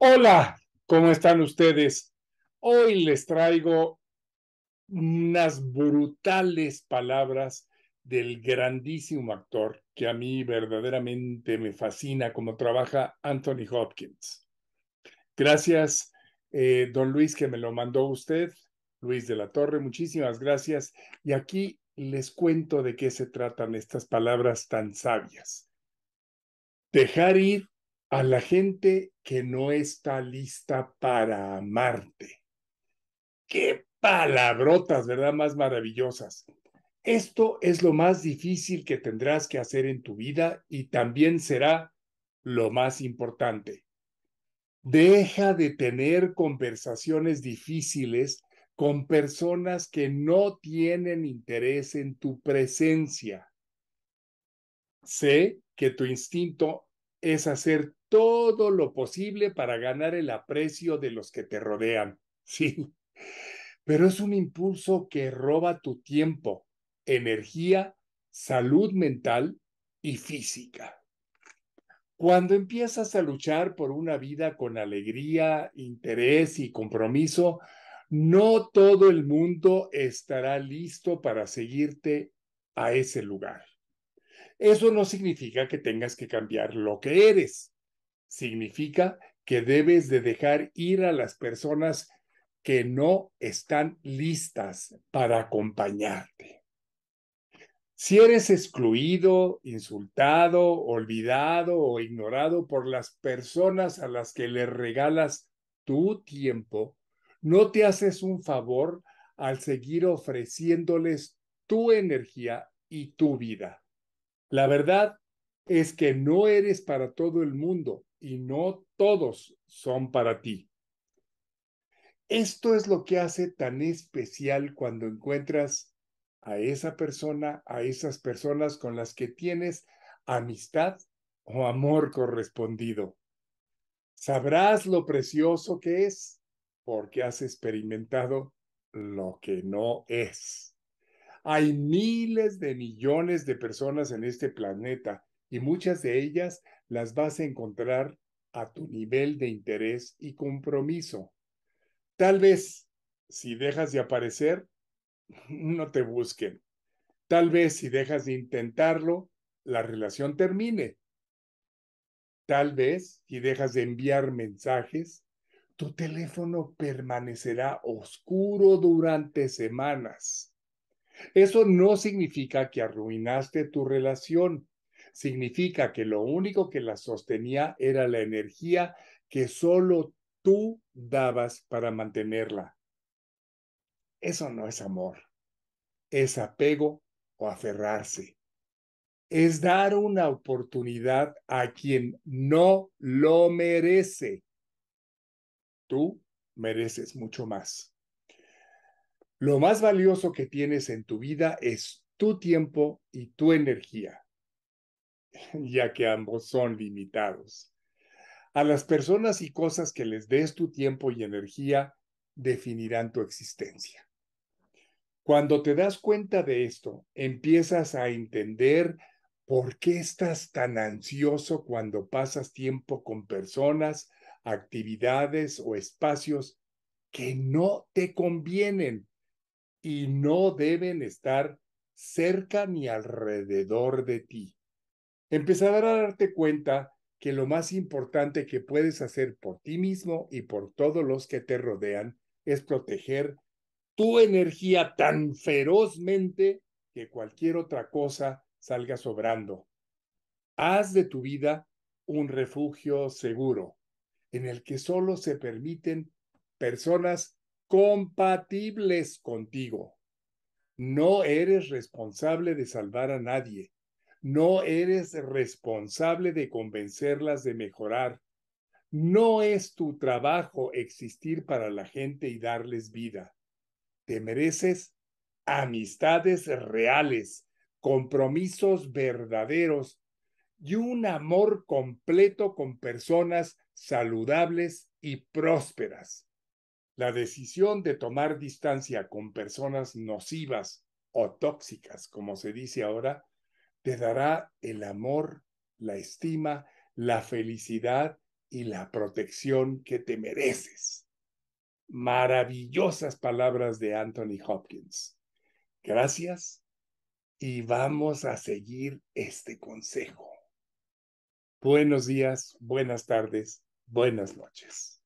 Hola, ¿cómo están ustedes? Hoy les traigo unas brutales palabras del grandísimo actor que a mí verdaderamente me fascina como trabaja Anthony Hopkins. Gracias, eh, don Luis, que me lo mandó usted, Luis de la Torre, muchísimas gracias. Y aquí les cuento de qué se tratan estas palabras tan sabias. Dejar ir a la gente que no está lista para amarte. Qué palabrotas, ¿verdad? Más maravillosas. Esto es lo más difícil que tendrás que hacer en tu vida y también será lo más importante. Deja de tener conversaciones difíciles con personas que no tienen interés en tu presencia. Sé que tu instinto es hacer todo lo posible para ganar el aprecio de los que te rodean. Sí, pero es un impulso que roba tu tiempo, energía, salud mental y física. Cuando empiezas a luchar por una vida con alegría, interés y compromiso, no todo el mundo estará listo para seguirte a ese lugar. Eso no significa que tengas que cambiar lo que eres significa que debes de dejar ir a las personas que no están listas para acompañarte. Si eres excluido, insultado, olvidado o ignorado por las personas a las que le regalas tu tiempo, no te haces un favor al seguir ofreciéndoles tu energía y tu vida. La verdad es que no eres para todo el mundo y no todos son para ti. Esto es lo que hace tan especial cuando encuentras a esa persona, a esas personas con las que tienes amistad o amor correspondido. Sabrás lo precioso que es porque has experimentado lo que no es. Hay miles de millones de personas en este planeta y muchas de ellas las vas a encontrar a tu nivel de interés y compromiso. Tal vez si dejas de aparecer, no te busquen. Tal vez si dejas de intentarlo, la relación termine. Tal vez si dejas de enviar mensajes, tu teléfono permanecerá oscuro durante semanas. Eso no significa que arruinaste tu relación significa que lo único que la sostenía era la energía que solo tú dabas para mantenerla. Eso no es amor, es apego o aferrarse. Es dar una oportunidad a quien no lo merece. Tú mereces mucho más. Lo más valioso que tienes en tu vida es tu tiempo y tu energía. ya que ambos son limitados. A las personas y cosas que les des tu tiempo y energía definirán tu existencia. Cuando te das cuenta de esto, empiezas a entender por qué estás tan ansioso cuando pasas tiempo con personas, actividades o espacios que no te convienen y no deben estar cerca ni alrededor de ti. Empezar a darte cuenta que lo más importante que puedes hacer por ti mismo y por todos los que te rodean es proteger tu energía tan ferozmente que cualquier otra cosa salga sobrando. Haz de tu vida un refugio seguro en el que solo se permiten personas compatibles contigo. No eres responsable de salvar a nadie no eres responsable de convencerlas de mejorar. No es tu trabajo existir para la gente y darles vida. Te mereces amistades reales, compromisos verdaderos y un amor completo con personas saludables y prósperas. La decisión de tomar distancia con personas nocivas o tóxicas, como se dice ahora, te dará el amor, la estima, la felicidad y la protección que te mereces. Maravillosas palabras de Anthony Hopkins. Gracias y vamos a seguir este consejo. Buenos días, buenas tardes, buenas noches.